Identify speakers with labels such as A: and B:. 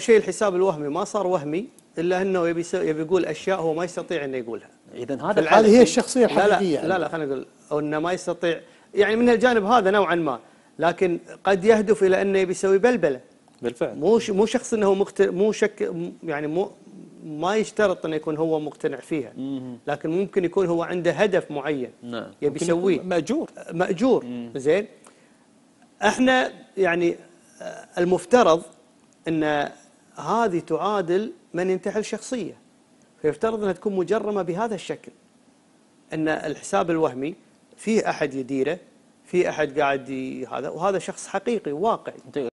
A: أول شيء الحساب الوهمي ما صار وهمي إلا أنه يبي يبي يقول أشياء هو ما يستطيع أنه يقولها إذا هذا هذه هي الشخصية الحقيقية لا لا, لا, لا خلينا نقول أو أنه ما يستطيع يعني من الجانب هذا نوعا ما لكن قد يهدف إلى أنه يبي يسوي بلبلة بالفعل مو مو شخص أنه مقت... مو شك يعني مو ما يشترط انه يكون هو مقتنع فيها لكن ممكن يكون هو عنده هدف معين نعم يبي يسويه ماجور ماجور زين احنا يعني المفترض ان هذه تعادل من ينتحل شخصية فيفترض أنها تكون مجرمة بهذا الشكل أن الحساب الوهمي فيه أحد يديره فيه أحد قاعد هذا وهذا شخص حقيقي واقعي